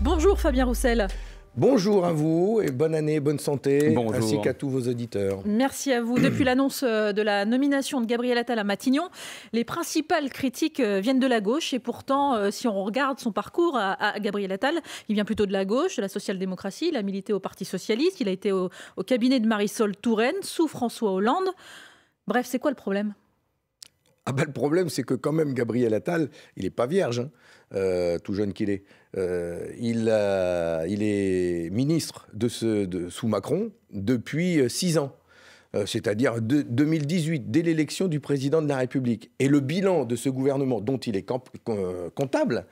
Bonjour Fabien Roussel. Bonjour à vous et bonne année, bonne santé, ainsi qu'à tous vos auditeurs. Merci à vous. Depuis l'annonce euh, de la nomination de Gabriel Attal à Matignon, les principales critiques euh, viennent de la gauche et pourtant, euh, si on regarde son parcours à, Gabriel Attal, il vient plutôt de la gauche, de la social-démocratie, il a milité au Parti socialiste, il a été au cabinet de Marisol Touraine sous François Hollande. Bref, c'est quoi le problème ah ben, le problème, c'est que quand même Gabriel Attal, il n'est pas vierge, hein, euh, tout jeune qu'il est. Euh, il, est ministre sous Macron depuis euh, six ans. c'est-à-dire 2018, dès l'élection du président de la République. Et le bilan de ce gouvernement, dont il est comptable,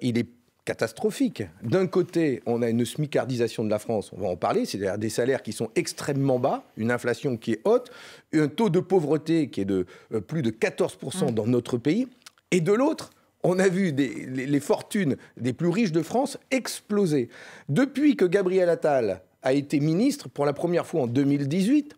il est catastrophique. D'un côté, on a une smicardisation de la France, on va en parler, c'est-à-dire des salaires qui sont extrêmement bas, une inflation qui est haute, un taux de pauvreté qui est de euh, plus de 14% mm. dans notre pays, et de l'autre, on a vu les fortunes des plus riches de France exploser. Depuis que Gabriel Attal a été ministre pour la première fois en 2018,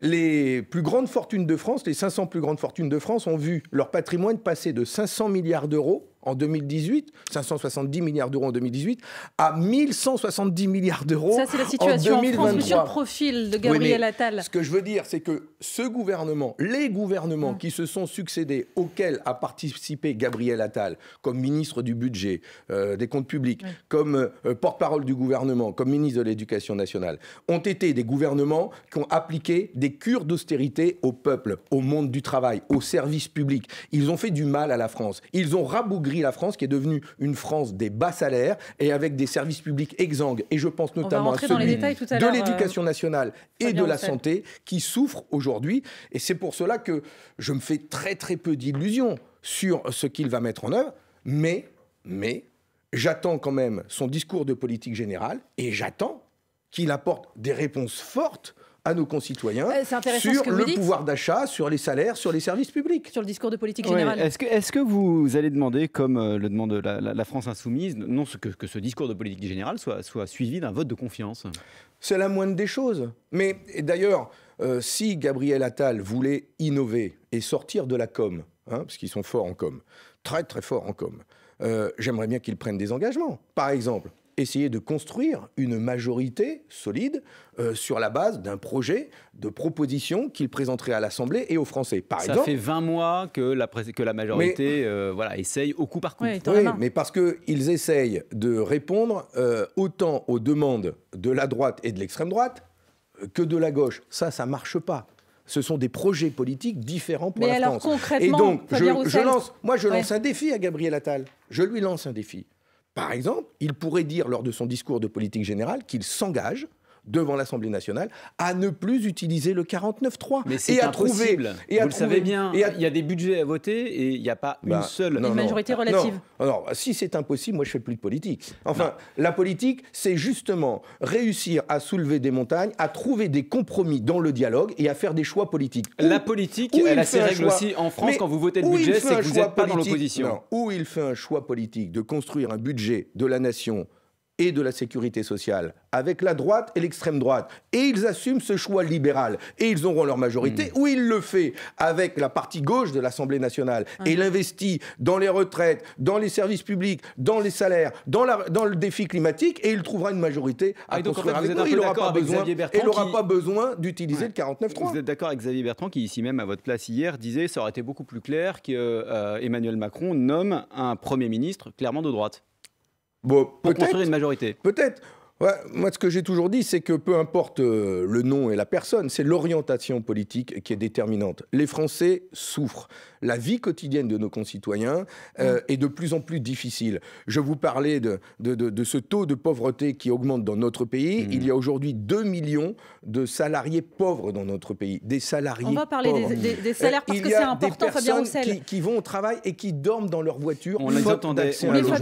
les plus grandes fortunes de France, les 500 plus grandes fortunes de France, ont vu leur patrimoine passer de 500 milliards d'euros en 2018, 570 milliards d'euros en 2018, à 1170 milliards d'euros en 2023. Ça, c'est la situation en, France, profil de Gabriel Attal. Ce que je veux dire, c'est que ce gouvernement, les gouvernements hum. qui se sont succédés, auxquels a participé Gabriel Attal, comme ministre du budget, euh, des comptes publics, comme euh, porte-parole du gouvernement, comme ministre de l'Éducation nationale, ont été des gouvernements qui ont appliqué des cures d'austérité au peuple, au monde du travail, aux services publics. Ils ont fait du mal à la France. Ils ont rabougri la France, qui est devenue une France des bas salaires et avec des services publics exsangues. Et je pense notamment à celui de euh, l'éducation nationale et de la santé qui souffrent aujourd'hui. Et c'est pour cela que je me fais très très peu d'illusions sur ce qu'il va mettre en œuvre. Mais, mais, j'attends quand même son discours de politique générale et j'attends qu'il apporte des réponses fortes à nos concitoyens eh, sur le pouvoir d'achat, sur les salaires, sur les services publics. Sur le discours de politique générale. Est-ce que, que, vous allez demander, comme euh, le demande la, la, France insoumise, non que, que, ce discours de politique générale soit, soit suivi d'un vote de confiance C'est la moindre des choses. Mais d'ailleurs, euh, si Gabriel Attal voulait innover et sortir de la com, hein, parce qu'ils sont forts en com, très très forts en com, euh, j'aimerais bien qu'ils prennent des engagements. Par exemple, essayer de construire une majorité solide euh, sur la base d'un projet de proposition qu'il présenterait à l'Assemblée et aux Français. Par ça fait 20 mois que la, que la majorité euh, voilà, essaye au coup par coup. oui, mais parce qu'ils essayent de répondre euh, autant aux demandes de la droite et de l'extrême droite que de la gauche. Ça, ça marche pas ce sont des projets politiques différents pour mais alors Concrètement, et donc, je, lance, moi, je lance un défi à Gabriel Attal. Je lui lance un défi. Par exemple, il pourrait dire lors de son discours de politique générale qu'il s'engage devant l'Assemblée nationale à ne plus utiliser le 49-3. – Mais c'est impossible. À trouver, et Vous le savez bien, il y a des budgets à voter et il n'y a pas une bah, seule une majorité ah, relative. Ah, non, alors, bah, si c'est impossible, moi je fais plus de politique. Enfin, la politique, c'est justement réussir à soulever des montagnes, à trouver des compromis dans le dialogue et à faire des choix politiques. la politique, elle a ses règles aussi en France. quand vous votez le budget, c'est que vous n'êtes pas dans l'opposition. Où il fait un choix politique de construire un budget de la nation et de la sécurité sociale, avec la droite et l'extrême droite. Et ils assument ce choix libéral. Et ils auront leur majorité, hmm. ou ils le fait avec la partie gauche de l'Assemblée nationale. Ah et Et l'investit dans les retraites, dans les services publics, dans les salaires, dans, le défi climatique, et il trouvera une majorité à ah donc, en Il n'aura pas, besoin, d'utiliser le 49-3. Vous êtes d'accord avec Xavier Bertrand, qui ici même, à votre place hier, disait ça aurait été beaucoup plus clair qu'Emmanuel euh, Macron nomme un Premier ministre clairement de droite Bon, pour construire une majorité. Peut-être moi, ce que j'ai toujours dit, c'est que peu importe euh, le nom et la personne, c'est l'orientation politique qui est déterminante. Les Français souffrent. La vie quotidienne de nos concitoyens euh, est de plus en plus difficile. Je vous parlais de, de, ce taux de pauvreté qui augmente dans notre pays. Mmh. Il y a aujourd'hui 2 millions de salariés pauvres dans notre pays. Des salariés On va parler Des, salaires parce euh, que c'est important, Fabien Roussel. Qui, qui, vont au travail et qui dorment dans leur voiture. On les entendait, on les France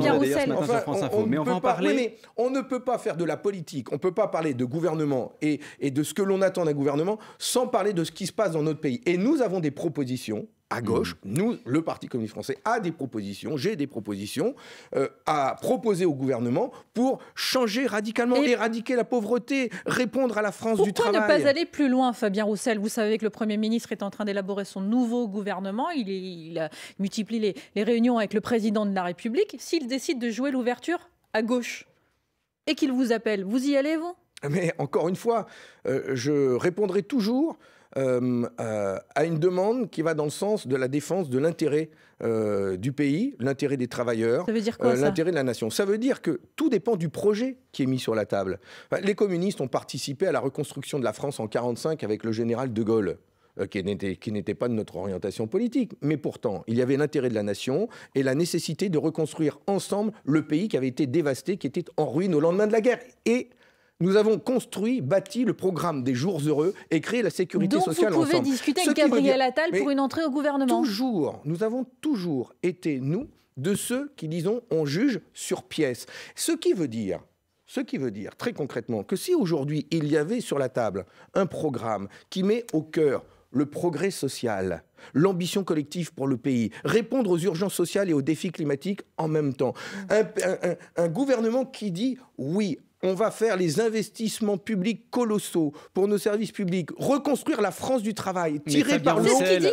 mais on va parler. on ne peut pas faire de la politique, on ne peut pas parler de gouvernement et, de ce que l'on attend d'un gouvernement sans parler de ce qui se passe dans notre pays. Et nous avons des propositions à gauche, mmh. nous, le Parti communiste français, a des propositions, j'ai des propositions euh, à proposer au gouvernement pour changer radicalement, éradiquer la pauvreté, répondre à la France du travail. Pourquoi ne pas aller plus loin, Fabien Roussel Vous savez que le Premier ministre est en train d'élaborer son nouveau gouvernement, il, euh, multiplie les réunions avec le Président de la République. S'il décide de jouer l'ouverture à gauche, et qu'il vous appelle, vous y allez, vous Mais encore une fois, euh, je répondrai toujours euh, euh, à une demande qui va dans le sens de la défense de l'intérêt du pays, l'intérêt des travailleurs, l'intérêt de la nation. Ça veut dire que tout dépend du projet qui est mis sur la table. les communistes ont participé à la reconstruction de la France en 1945 avec le général de Gaulle. Euh, qui n'était pas de notre orientation politique. Mais pourtant, il y avait l'intérêt de la nation et la nécessité de reconstruire ensemble le pays qui avait été dévasté, qui était en ruine au lendemain de la guerre. Et nous avons construit, bâti le programme des jours heureux et créé la sécurité sociale ensemble. vous pouvez discuter avec Gabriel Attal pour une entrée au gouvernement Toujours, nous avons toujours été, nous, de ceux qui, disons, on juge sur pièce. Ce qui veut dire ce qui veut dire, très concrètement, que si aujourd'hui il y avait sur la table un programme qui met au cœur le progrès social, l'ambition collective pour le pays, répondre aux urgences sociales et aux défis climatiques en même temps. Mmh. Un, gouvernement qui dit oui, on va faire les investissements publics colossaux pour nos services publics, reconstruire la France du travail, tirer par l'eau.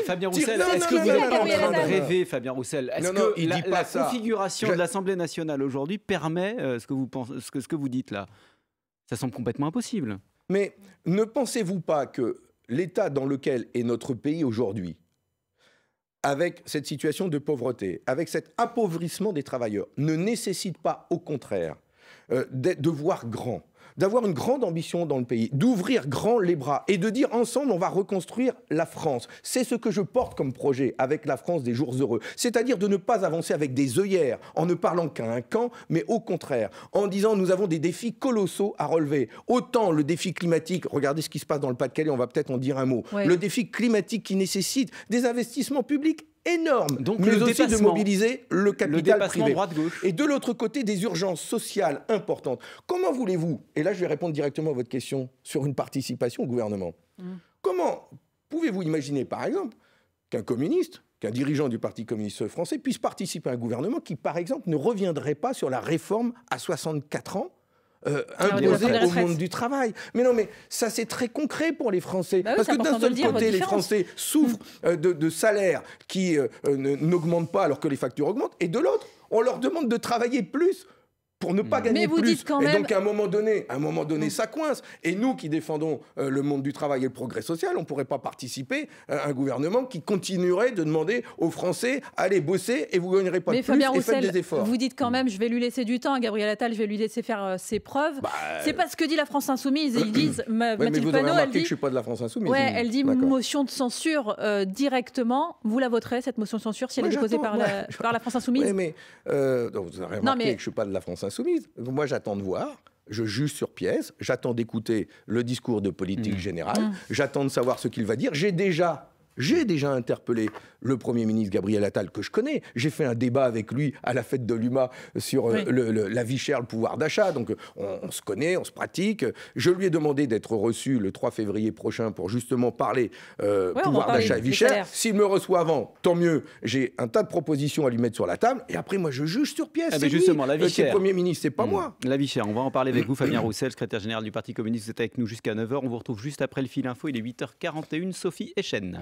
Fabien Roussel, est-ce que vous pas en train de rêver, Fabien Roussel Est-ce que la, la configuration de l'Assemblée nationale aujourd'hui permet euh, ce que vous dites là Ça semble complètement impossible. Mais ne pensez-vous pas que l'état dans lequel est notre pays aujourd'hui, avec cette situation de pauvreté, avec cet appauvrissement des travailleurs, ne nécessite pas, au contraire, euh, de voir grand, d'avoir une grande ambition dans le pays, d'ouvrir grand les bras et de dire ensemble on va reconstruire la France. C'est ce que je porte comme projet avec la France des jours heureux. C'est-à-dire de ne pas avancer avec des œillères en ne parlant qu'à un camp, mais au contraire, en disant nous avons des défis colossaux à relever. Autant le défi climatique, regardez ce qui se passe dans le Pas-de-Calais, on va peut-être en dire un mot. Le défi climatique qui nécessite des investissements publics énorme, Donc mais aussi de mobiliser le capital privé. droite Et de l'autre côté, des urgences sociales importantes. Comment voulez-vous, et là je vais répondre directement à votre question sur une participation au gouvernement, mm. comment pouvez-vous imaginer, par exemple, qu'un communiste, qu'un dirigeant du Parti communiste français puisse participer à un gouvernement qui, par exemple, ne reviendrait pas sur la réforme à 64 ans euh, ah, au monde du travail. Mais non, mais ça c'est très concret pour les Français. Bah Parce que d'un seul côté, les Français souffrent euh, de, salaires qui euh, euh, n'augmentent pas alors que les factures augmentent, et de l'autre, on leur demande de travailler plus ne pas mm. gagner Mais vous plus. Dites quand même... Et donc à un moment donné, à un moment donné, mm. ça coince. Et nous qui défendons euh, le monde du travail et le progrès social, on ne pourrait pas participer à un gouvernement qui continuerait de demander aux Français allez bosser et vous gagnerez pas Mais plus et faites des efforts. Vous dites quand mm. même, je vais lui laisser du temps, Gabriel Attal, je vais lui laisser faire euh, ses preuves. Bah, c'est pas ce que dit la France insoumise. Ils disent, Mathilde vous Panot, elle dit, que je suis pas de la France insoumise. elle dit motion de censure euh, directement. Vous la voterez cette motion de censure si elle est déposée par, la, par la France insoumise. mais vous avez remarqué mais... que je suis pas de la France insoumise. Moi, j'attends de voir. Je juge sur pièce, j'attends d'écouter le discours de politique mmh. générale, mmh. j'attends de savoir ce qu'il va dire. J'ai déjà j'ai déjà interpellé le Premier ministre Gabriel Attal, que je connais. J'ai fait un débat avec lui à la fête de l'UMA sur euh, la vie chère, le pouvoir d'achat. Donc on, se connaît, on se pratique. Je lui ai demandé d'être reçu le 3 février prochain pour justement parler euh, pouvoir d'achat et vie chère. S'il me reçoit avant, tant mieux. J'ai un tas de propositions à lui mettre sur la table. Et après, moi, je juge sur pièce. Ah, mais justement, la vie euh, Premier ministre, c'est pas hmm. moi. La vie chère. On va en parler avec vous, Fabien Roussel, secrétaire général du Parti communiste. Vous êtes avec nous jusqu'à 9h. On vous retrouve juste après le fil info. Il est 8h41. Sophie Echen.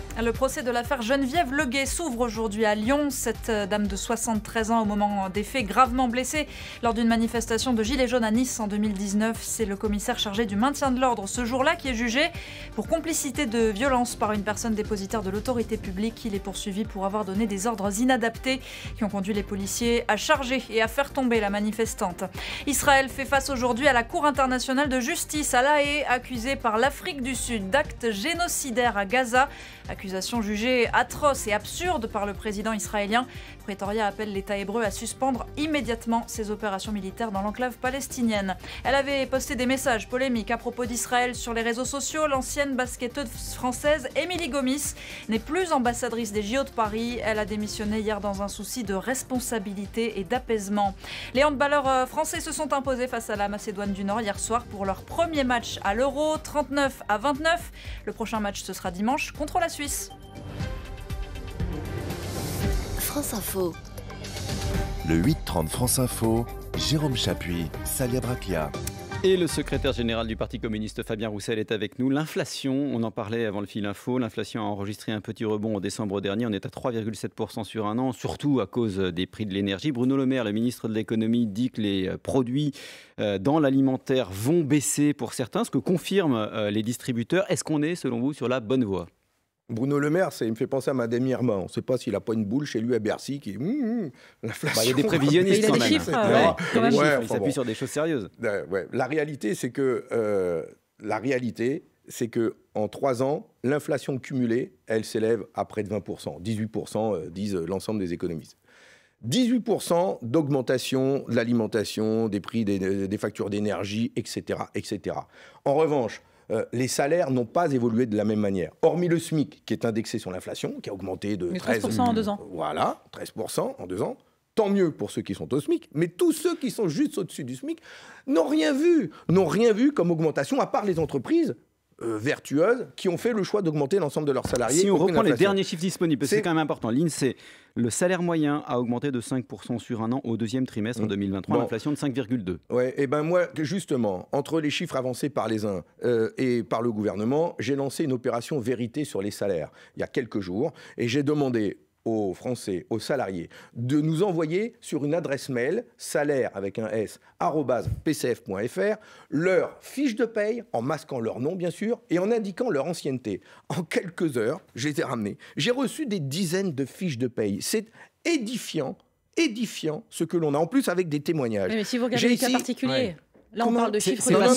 Le procès de l'affaire Geneviève Leguet s'ouvre aujourd'hui à Lyon. Cette euh, dame de 73 ans, au moment des faits, gravement blessée lors d'une manifestation de Gilets jaunes à Nice en 2019. C'est le commissaire chargé du maintien de l'ordre ce jour-là qui est jugé pour complicité de violence par une personne dépositaire de l'autorité publique. Il est poursuivi pour avoir donné des ordres inadaptés qui ont conduit les policiers à charger et à faire tomber la manifestante. Israël fait face aujourd'hui à la Cour internationale de justice à La Haye, accusée par l'Afrique du Sud d'actes génocidaires à Gaza accusation jugée atroce et absurde par le président israélien Pretoria appelle l'État hébreu à suspendre immédiatement ses opérations militaires dans l'enclave palestinienne. Elle avait posté des messages polémiques à propos d'Israël sur les réseaux sociaux. L'ancienne basketteuse française Émilie Gomis n'est plus ambassadrice des JO de Paris. Elle a démissionné hier dans un souci de responsabilité et d'apaisement. Les handballeurs euh, français se sont imposés face à la Macédoine du Nord hier soir pour leur premier match à l'Euro, 39 à 29. Le prochain match, ce sera dimanche contre la Suisse. Info. Le 8-30 France Info, Jérôme Chapuis, Salia Et le secrétaire général du Parti communiste Fabien Roussel est avec nous. L'inflation, on en parlait avant le fil info, l'inflation a enregistré un petit rebond en décembre dernier, on est à 3,7% sur un an, surtout à cause des prix de l'énergie. Bruno Le Maire, le ministre de l'économie, dit que les euh, produits euh, dans l'alimentaire vont baisser pour certains, ce que confirment euh, les distributeurs. Est-ce qu'on est, selon vous, sur la bonne voie Bruno Le Maire, ça, il me fait penser à Madame Irma. On ne sait pas s'il n'a pas une boule chez lui à Bercy qui est. Hum, hum, bah, il y a des prévisionnistes quand, même. il s'appuie sur des choses sérieuses. La réalité, c'est que. Euh, la réalité, c'est que en trois ans, l'inflation cumulée, elle s'élève à près de 20%. 18% euh, disent euh, l'ensemble des économistes. 18% d'augmentation de l'alimentation, des prix des, des factures d'énergie, etc., etc. En revanche, euh, les salaires n'ont pas évolué de la même manière. Hormis le SMIC, qui est indexé sur l'inflation, qui a augmenté de 13, 13 en deux ans. Voilà, 13% en deux ans. Tant mieux pour ceux qui sont au SMIC, mais tous ceux qui sont juste au-dessus du SMIC n'ont rien vu, n'ont rien vu comme augmentation, à part les entreprises euh, vertueuses qui ont fait le choix d'augmenter l'ensemble de leurs salariés. Si on reprend les derniers chiffres disponibles, c'est quand même important, l'INSEE, le salaire moyen a augmenté de 5% sur un an au deuxième trimestre 2023, mm. bon. l'inflation de 5,2. Ouais, et eh ben moi, justement, entre les chiffres avancés par les uns euh, et par le gouvernement, j'ai lancé une opération vérité sur les salaires il y a quelques jours et j'ai demandé aux Français, aux salariés, de nous envoyer sur une adresse mail salaire avec un S pcf.fr leur fiche de paye en masquant leur nom bien sûr et en indiquant leur ancienneté. En quelques heures, j'ai été ramené. J'ai reçu des dizaines de fiches de paye. C'est édifiant, édifiant ce que l'on a en plus avec des témoignages. Mais, si vous regardez les cas particuliers. Là, on parle de chiffres. C'est euh,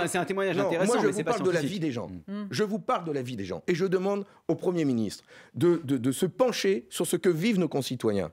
C'est un témoignage intéressant, je vous parle de la vie des gens. Mm. Je vous parle de la vie des gens. Et je demande au Premier ministre de, se pencher sur ce que vivent nos concitoyens.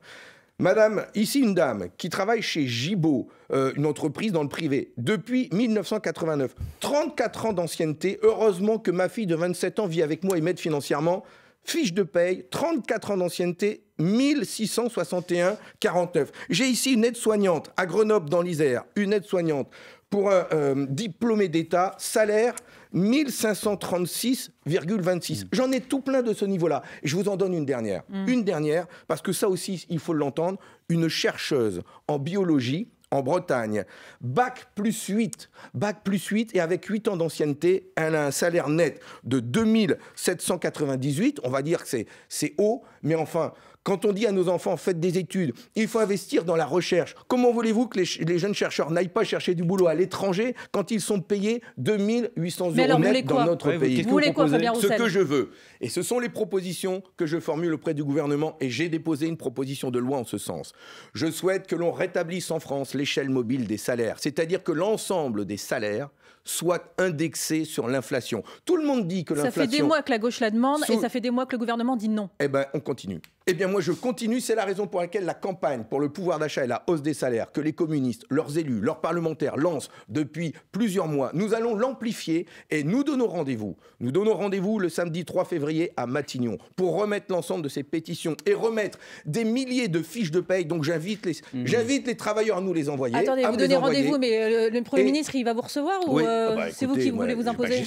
Madame, ici une dame qui travaille chez Jibo, euh, une entreprise dans le privé, depuis 1989. 34 ans d'ancienneté. Heureusement que ma fille de 27 ans vit avec moi et m'aide financièrement fiche de paye, 34 ans d'ancienneté, 1661 49. J'ai ici une aide-soignante à Grenoble dans l'Isère, une aide-soignante pour un euh, diplômé d'État, salaire 1536,26. Mm. J'en ai tout plein de ce niveau-là. Je vous en donne une dernière. Mm. Une dernière, parce que ça aussi, il faut l'entendre. Une chercheuse en biologie en Bretagne. Bac plus 8, bac plus 8 et avec 8 ans d'ancienneté, elle a un salaire net de 2798. On va dire que c'est haut, mais enfin, quand on dit à nos enfants, faites des études, il faut investir dans la recherche. Comment voulez-vous que les, jeunes chercheurs n'aillent pas chercher du boulot à l'étranger quand ils sont payés 2800 800 euros net dans notre pays. Vous, voulez quoi, Ce que je veux. Et ce sont les propositions que je formule auprès du gouvernement et j'ai déposé une proposition de loi en ce sens. Je souhaite que l'on rétablisse en France l'échelle mobile des salaires, c'est-à-dire que l'ensemble des salaires soit indexé sur l'inflation. Tout le monde dit que l'inflation... Ça fait des mois que la gauche la demande et ça fait des mois que le gouvernement dit non. Eh bien, on continue. Eh bien, moi, moi je continue, c'est la raison pour laquelle la campagne pour le pouvoir d'achat et la hausse des salaires que les communistes, leurs élus, leurs parlementaires lancent depuis plusieurs mois, nous allons l'amplifier et nous donnons rendez-vous. Nous donnons rendez-vous le samedi 3 février à Matignon pour remettre l'ensemble de ces pétitions et remettre des milliers de fiches de paye. Donc j'invite les, mmh. les travailleurs à nous les envoyer. Attendez, vous donnez rendez-vous, mais euh, le, Premier ministre, il va vous recevoir ou euh, ah bah, c'est vous qui voulez vous bah, imposer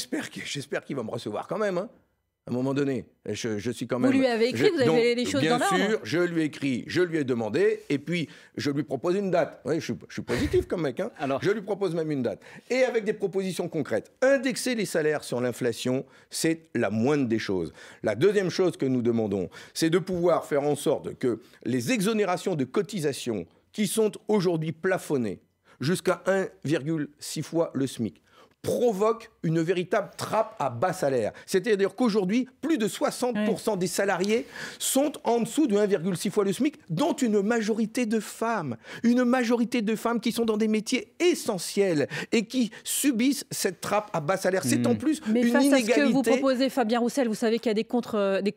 J'espère qu'il va me recevoir quand même. Hein à un moment donné. Je, suis quand même. Vous lui avez écrit, vous avez les choses bien Bien sûr, je lui ai écrit, je lui ai demandé, et puis je lui propose une date. je, suis positif comme mec. Hein. je lui propose même une date. Et avec des propositions concrètes. Indexer les salaires sur l'inflation, c'est la moindre des choses. La deuxième chose que nous demandons, c'est de pouvoir faire en sorte que les exonérations de cotisations qui sont aujourd'hui plafonnées jusqu'à 1,6 fois le SMIC provoquent une véritable trappe à bas salaire. C'est-à-dire qu'aujourd'hui, plus de 60% des salariés sont en dessous de 1,6 fois le SMIC, dont une majorité de femmes. Une majorité de femmes qui sont dans des métiers essentiels et qui subissent cette trappe à bas salaire. C'est en hmm. plus Mais une face à ce que vous proposez, Fabien Roussel, vous savez qu'il y a des euh, contre-arguments. Des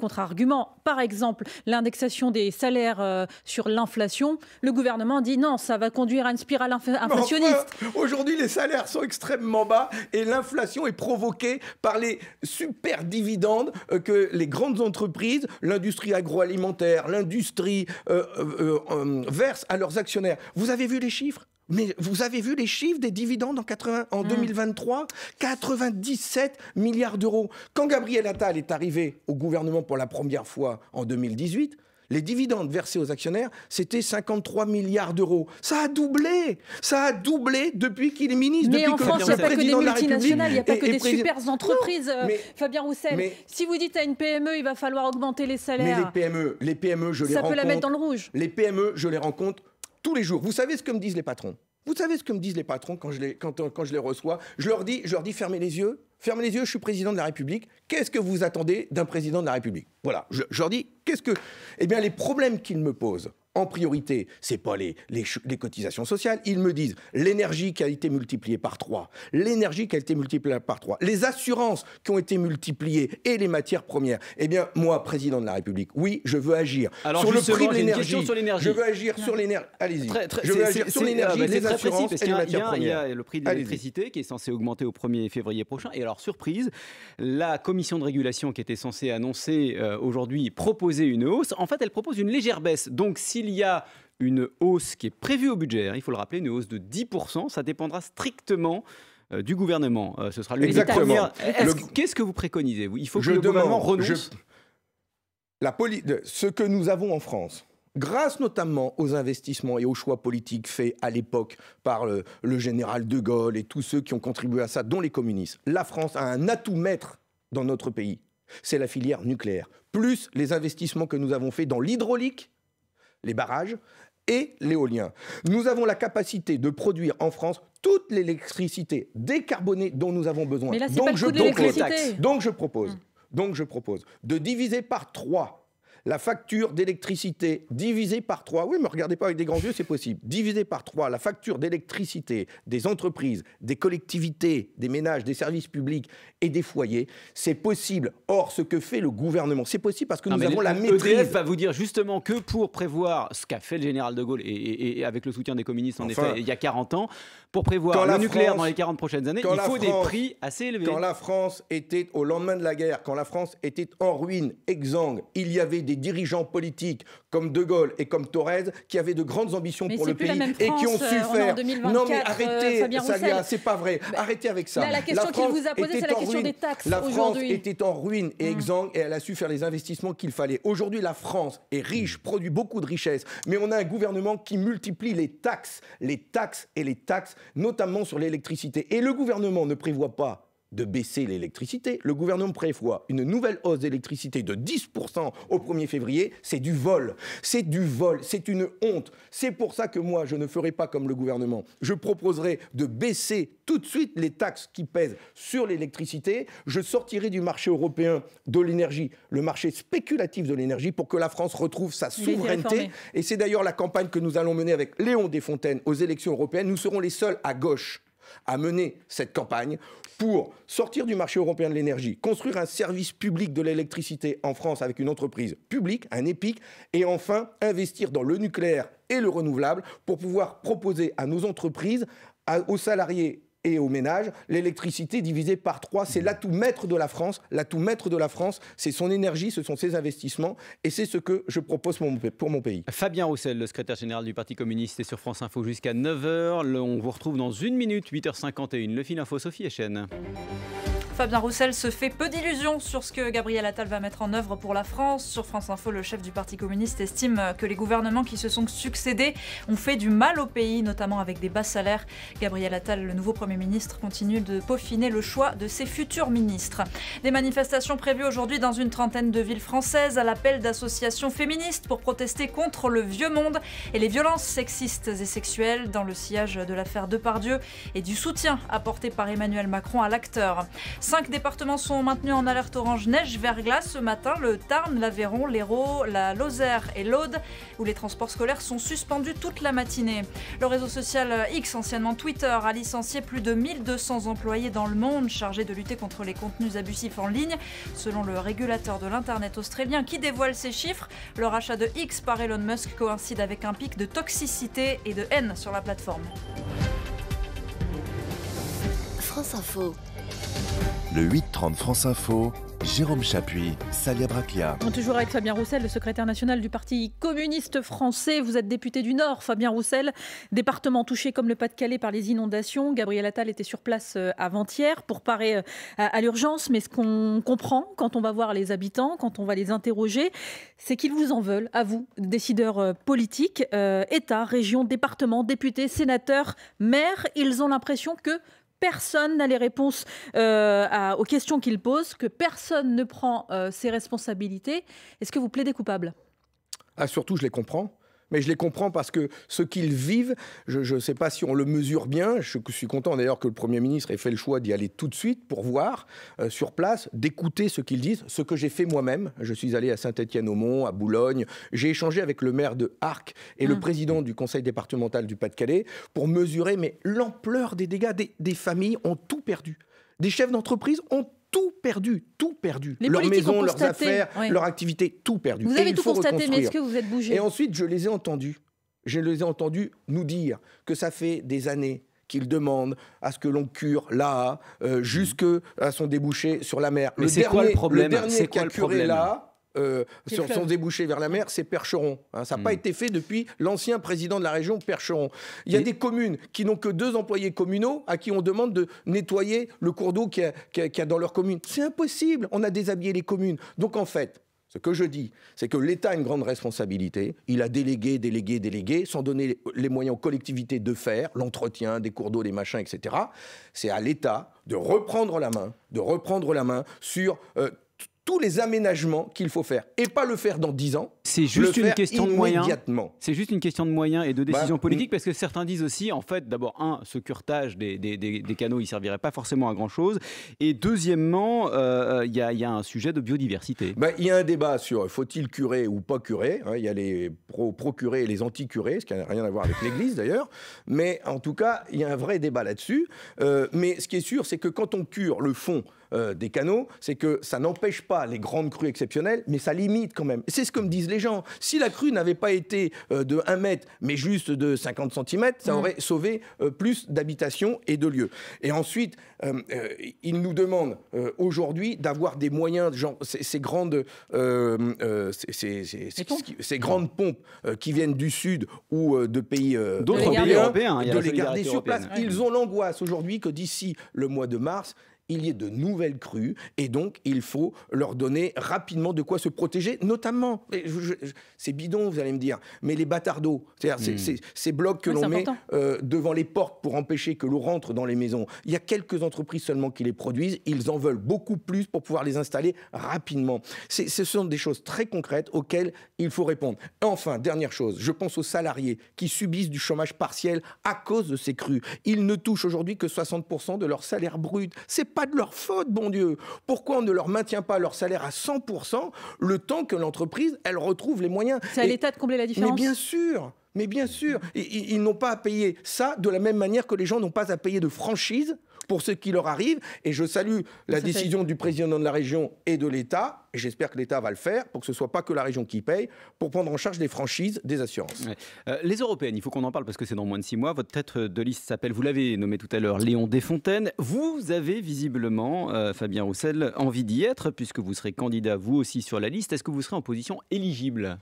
contre Par exemple, l'indexation des salaires euh, sur l'inflation, le gouvernement dit non, ça va conduire à une spirale inflationniste. Aujourd'hui, les salaires sont extrêmement bas et l'inflation est provoquée par les super dividendes euh, que les grandes entreprises, l'industrie agroalimentaire, l'industrie euh, euh, verse versent à leurs actionnaires. Vous avez vu les chiffres mais vous avez vu les chiffres des dividendes en, 80, en 2023 hmm. 97 milliards d'euros. Quand Gabriel Attal est arrivé au gouvernement pour la première fois en 2018, les dividendes versés aux actionnaires, c'était 53 milliards d'euros. Ça a doublé Ça a doublé depuis qu'il est ministre, mais depuis en France, il n'y a pas que des multinationales, il n'y a pas que des super entreprises, euh, Fabien Roussel. si vous dites à une PME, il va falloir augmenter les salaires... Mais les PME, les PME je les rencontre... Ça peut la mettre dans le rouge. Les PME, je les rencontre tous les jours. Vous savez ce que me disent les patrons vous savez ce que me disent les patrons quand je les, euh, quand, je les reçois je leur, dis, je leur dis fermez les yeux, fermez les yeux, je suis président de la République. Qu'est-ce que vous attendez d'un président de la République Voilà, je, leur dis qu'est-ce que. Eh bien, les problèmes qu'ils me posent, en priorité, c'est pas les, cotisations sociales, ils me disent l'énergie qui a été multipliée par 3, l'énergie qui a été multipliée par 3, les assurances qui ont été multipliées et les matières premières. Eh bien, moi, président de la République, oui, je veux agir sur le prix de l'énergie. Je veux agir sur l'énergie. Allez-y. Je veux agir sur l'énergie, ah, bah, les assurances et les matières premières. Il le prix de l'électricité qui est censé augmenter au 1er février prochain. Et alors, surprise, la commission de régulation qui était censée annoncer euh, aujourd'hui proposer une hausse, en fait, elle propose une légère baisse. Donc, si il y a une hausse qui est prévue au budget, hein, il faut le rappeler, une hausse de 10%. Ça dépendra strictement euh, du gouvernement. Euh, ce sera le Exactement. Qu'est-ce que vous préconisez Il faut que je le demande, gouvernement renonce La Ce que nous avons en France, grâce notamment aux investissements et aux choix politiques faits à l'époque par le, général de Gaulle et tous ceux qui ont contribué à ça, dont les communistes, la France a un atout maître dans notre pays. C'est la filière nucléaire, plus les investissements que nous avons faits dans l'hydraulique les barrages et l'éolien. Nous avons la capacité de produire en France toute l'électricité décarbonée dont nous avons besoin. donc, je, je propose. Hum. Donc je propose de diviser par trois la facture d'électricité divisée par trois. oui, mais regardez pas avec des grands yeux, c'est possible, divisée par 3, la facture d'électricité des entreprises, des collectivités, des ménages, des services publics et des foyers, c'est possible. Or, ce que fait le gouvernement, c'est possible parce que nous avons la e maîtrise. EDF va vous dire justement que pour prévoir ce qu'a fait le général de Gaulle, et, avec le soutien des communistes en effet, il y a 40 ans, pour prévoir le nucléaire dans les 40 prochaines années, il faut des prix assez élevés. Quand la France était, au lendemain de la guerre, quand la France était en ruine, exsangue, il y avait des dirigeants politiques comme De Gaulle et comme Torres qui avaient de grandes ambitions pour le pays et qui ont su euh, faire. non mais euh, arrêtez, c'est pas vrai. Bah, arrêtez avec ça. la question vous a la question des taxes. La France était en ruine et mmh. exsangue et elle a su faire les investissements qu'il fallait. Aujourd'hui, la France est riche, mmh. produit beaucoup de richesses, mais on a un gouvernement qui multiplie les taxes, les taxes et les taxes, notamment sur l'électricité. Et le gouvernement ne prévoit pas de baisser l'électricité. Le gouvernement prévoit une nouvelle hausse d'électricité de 10% au 1er février. C'est du vol. C'est du vol. C'est une honte. C'est pour ça que moi, je ne ferai pas comme le gouvernement. Je proposerai de baisser tout de suite les taxes qui pèsent sur l'électricité. Je sortirai du marché européen de l'énergie, le marché spéculatif de l'énergie, pour que la France retrouve sa souveraineté. Et c'est d'ailleurs la campagne que nous allons mener avec Léon Desfontaines aux élections européennes. Nous serons les seuls à gauche à mener cette campagne pour sortir du marché européen de l'énergie, construire un service public de l'électricité en France avec une entreprise publique, un EPIC, et enfin investir dans le nucléaire et le renouvelable pour pouvoir proposer à nos entreprises, aux salariés et au ménage, L'électricité divisée par trois, c'est l'atout maître de la France. L'atout maître de la France, c'est son énergie, ce sont ses investissements et c'est ce que je propose pour mon pays. Fabien Roussel, le secrétaire général du Parti communiste, est sur France Info jusqu'à 9h. On vous retrouve dans une minute, 8h51. Le fil info, Sophie Echen. Fabien Roussel se fait peu d'illusions sur ce que Gabriel Attal va mettre en œuvre pour la France. Sur France Info, le chef du Parti communiste estime que les gouvernements qui se sont succédés ont fait du mal au pays, notamment avec des bas salaires. Gabriel Attal, le nouveau Premier ministre, continue de peaufiner le choix de ses futurs ministres. Des manifestations prévues aujourd'hui dans une trentaine de villes françaises à l'appel d'associations féministes pour protester contre le vieux monde et les violences sexistes et sexuelles dans le sillage de l'affaire Depardieu et du soutien apporté par Emmanuel Macron à l'acteur. Cinq départements sont maintenus en alerte orange neige-verglas ce matin le Tarn, l'Aveyron, l'Hérault, la Lozère et l'Aude, où les transports scolaires sont suspendus toute la matinée. Le réseau social X, anciennement Twitter, a licencié plus de 1200 employés dans le monde chargés de lutter contre les contenus abusifs en ligne. Selon le régulateur de l'Internet australien qui dévoile ces chiffres, le rachat de X par Elon Musk coïncide avec un pic de toxicité et de haine sur la plateforme. France Info. Le 8 France Info, Jérôme Chapuis, Salia Braquia. Toujours avec Fabien Roussel, le secrétaire national du Parti communiste français. Vous êtes député du Nord, Fabien Roussel, département touché comme le Pas-de-Calais par les inondations. Gabriel Attal était sur place euh, avant-hier pour parer euh, à l'urgence. Mais ce qu'on comprend quand on va voir les habitants, quand on va les interroger, c'est qu'ils vous en veulent, à vous, décideurs euh, politiques, états État, région, département, députés, sénateurs, maires. Ils ont l'impression que personne n'a les réponses euh, aux questions qu'il pose, que personne ne prend euh, ses responsabilités. Est-ce que vous plaidez coupable ah, Surtout, je les comprends mais je les comprends parce que ce qu'ils vivent, je ne sais pas si on le mesure bien. Je, suis content d'ailleurs que le Premier ministre ait fait le choix d'y aller tout de suite pour voir euh, sur place, d'écouter ce qu'ils disent, ce que j'ai fait moi-même. Je suis allé à Saint-Étienne-au-Mont, à Boulogne. J'ai échangé avec le maire de Arc et le mmh. président du conseil départemental du Pas-de-Calais pour mesurer mais l'ampleur des dégâts. Des, des familles ont tout perdu. Des chefs d'entreprise ont tout tout perdu, tout perdu. leur maison, leurs affaires, leur activité, tout perdu. Vous avez tout constaté, mais est-ce que vous êtes bougé Et ensuite, je les ai entendus. Je les ai entendus nous dire que ça fait des années qu'ils demandent à ce que l'on cure là, euh, jusqu'à son débouché sur la mer. Mais c'est quoi le problème C'est quoi le problème là euh, sont sur son débouché vers la mer, c'est Percheron. Hein. ça n'a pas hmm. été fait depuis l'ancien président de la région, Percheron. Il y a des communes qui n'ont que deux employés communaux à qui on demande de nettoyer le cours d'eau qu'il y, a dans leur commune. C'est impossible. On a déshabillé les communes. Donc en fait, ce que je dis, c'est que l'État a une grande responsabilité. Il a délégué, délégué, délégué, sans donner les moyens aux collectivités de faire l'entretien des cours d'eau, les machins, etc. C'est à l'État de reprendre la main, de reprendre la main sur euh, tous les aménagements qu'il faut faire et pas le faire dans 10 ans. C'est juste une question de moyens. C'est juste une question de moyens et de bah, décision politique parce que certains disent aussi, en fait, d'abord, un, ce curtage des, des, canaux, il servirait pas forcément à grand chose. Et deuxièmement, euh, euh, il y, y, a un sujet de biodiversité. Bah, il y a un débat sur faut-il curer ou pas curer. Hein. Il y a les pro et les anti-curés, ce qui n'a rien à voir avec l'Église d'ailleurs. Mais en tout cas, il y a un vrai débat là-dessus. Euh, mais ce qui est sûr, c'est que quand on cure le fond, euh, des canaux, c'est que ça n'empêche pas les grandes crues exceptionnelles, mais ça limite quand même. C'est ce que me disent les gens. Si la crue n'avait pas été euh, de 1 mètre, mais juste de 50 cm, ça mm. aurait sauvé euh, plus d'habitations et de lieux. Et ensuite, ils nous demandent aujourd'hui d'avoir des moyens, ces, grandes, grandes pompes qui viennent du Sud ou de pays d'autres pays européens, de les garder sur place. Ils ont l'angoisse aujourd'hui que d'ici le mois de mars, il y ait de nouvelles crues, et donc il faut leur donner rapidement de quoi se protéger, notamment, c'est bidon, vous allez me dire, mais les bâtards c'est-à-dire hmm. ces blocs que l'on met euh, devant les portes pour empêcher que l'eau rentre dans les maisons, il y a quelques entreprises seulement qui les produisent, ils en veulent beaucoup plus pour pouvoir les installer rapidement. Ce sont des choses très concrètes auxquelles il faut répondre. Enfin, dernière chose, je pense aux salariés qui subissent du chômage partiel à cause de ces crues. Ils ne touchent aujourd'hui que 60% de leur salaire brut. C'est pas de leur faute, bon Dieu. Pourquoi on ne leur maintient pas leur salaire à 100% le temps que l'entreprise, elle retrouve les moyens C'est à l'État de combler la différence. Mais bien sûr. Mais bien sûr, ils, ils n'ont pas à payer ça de la même manière que les gens n'ont pas à payer de franchise pour ce qui leur arrive. Et je salue la décision du président de la région et de l'État. Et j'espère que l'État va le faire pour que ce soit pas que la région qui paye, pour prendre en charge les franchises des assurances. Euh, les européennes, il faut qu'on en parle parce que c'est dans moins de six mois. Votre tête de liste s'appelle, vous l'avez nommé tout à l'heure, Léon Desfontaines. Vous avez visiblement, euh, Fabien Roussel, envie d'y être puisque vous serez candidat vous aussi sur la liste. Est-ce que vous serez en position éligible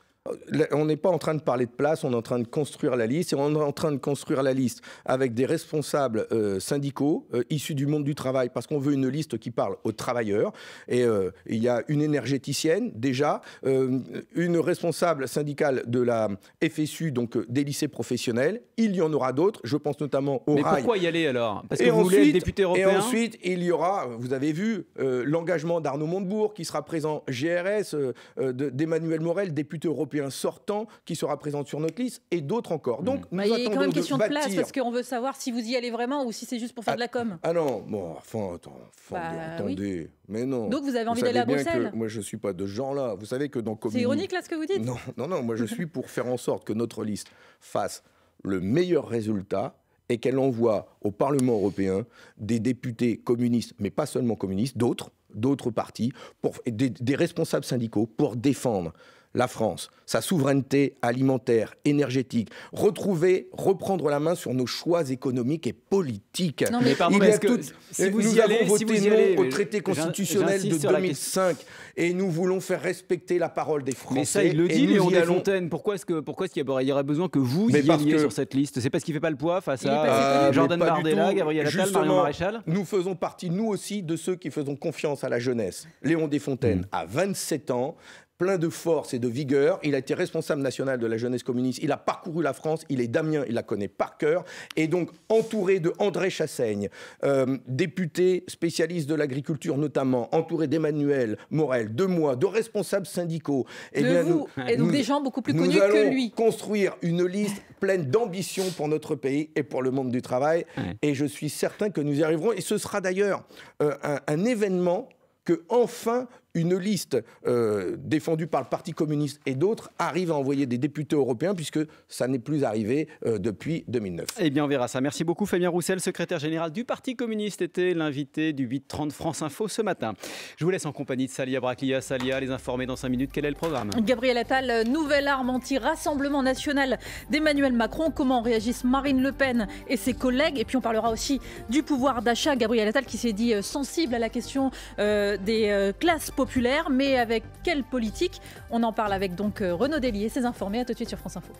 on n'est pas en train de parler de place, on est en train de construire la liste, et on est en train de construire la liste avec des responsables euh, syndicaux euh, issus du monde du travail, parce qu'on veut une liste qui parle aux travailleurs. Et euh, il y a une énergéticienne déjà, une responsable syndicale de la FSU, donc des lycées professionnels. Il y en aura d'autres, je pense notamment au Mais pourquoi y aller alors Parce que et vous ensuite, Et ensuite, il y aura, vous avez vu, l'engagement d'Arnaud Montebourg qui sera présent, GRS, d'Emmanuel Morel, député européen puis un sortant qui sera présent sur notre liste et d'autres encore. Donc, bah, il y a quand même question de, place parce qu'on veut savoir si vous y allez vraiment ou si c'est juste pour faire de la ah, com. Ah non, bon, enfin, bah, attendez. Mais non. Donc vous avez envie d'aller à Bruxelles Moi, je ne suis pas de genre-là. Vous savez que dans Comini... C'est ironique, là, ce que vous dites Non, non, non. Moi, je suis pour faire en sorte que notre liste fasse le meilleur résultat et qu'elle envoie au Parlement européen des députés communistes, mais pas seulement communistes, d'autres, d'autres partis, pour, des, des responsables syndicaux pour défendre la France, sa souveraineté alimentaire, énergétique, retrouver, reprendre la main sur nos choix économiques et politiques. Non, mais, vous nous y avons voté non au traité constitutionnel de 2005 et nous voulons faire respecter la parole des Français. Mais ça, il le dit, Léon Desfontaines. Pourquoi est-ce que pourquoi est-ce qu'il y aurait besoin que vous y alliez sur cette liste C'est parce qu'il fait pas le poids face à Jordan Bardella, Gabriel Attal, Marion Maréchal. Nous faisons partie, nous aussi, de ceux qui faisons confiance à la jeunesse. Léon Desfontaines, mm. à 27 ans, plein de force et de vigueur. Il a été responsable national de la jeunesse communiste. Il a parcouru la France. Il est damien. Il la connaît par cœur. Et donc, entouré de André Chassaigne, euh, député spécialiste de l'agriculture notamment, entouré d'Emmanuel Morel, de moi, de responsables syndicaux. Et eh de bien, Nous, et donc des gens beaucoup plus connus que lui. Nous allons construire une liste pleine d'ambition pour notre pays et pour le monde du travail. Et je suis certain que nous y arriverons. Et ce sera d'ailleurs euh, un, un événement que enfin une liste euh, défendue par le Parti communiste et d'autres arrive à envoyer des députés européens, puisque ça n'est plus arrivé euh, depuis 2009. Eh bien, on verra ça. Merci beaucoup, Fabien Roussel, secrétaire général du Parti communiste, était l'invité du 830 France Info ce matin. Je vous laisse en compagnie de Salia Braclia. Salia, les informer dans 5 minutes. Quel est le programme Gabriel Attal, nouvelle arme anti-rassemblement national d'Emmanuel Macron. Comment réagissent Marine Le Pen et ses collègues Et puis, on parlera aussi du pouvoir d'achat. Gabriel Attal qui s'est dit euh, sensible à la question des classes populaire, mais avec quelle politique On en parle avec donc euh, Renaud Délier, ses informés. À tout de suite sur France Info.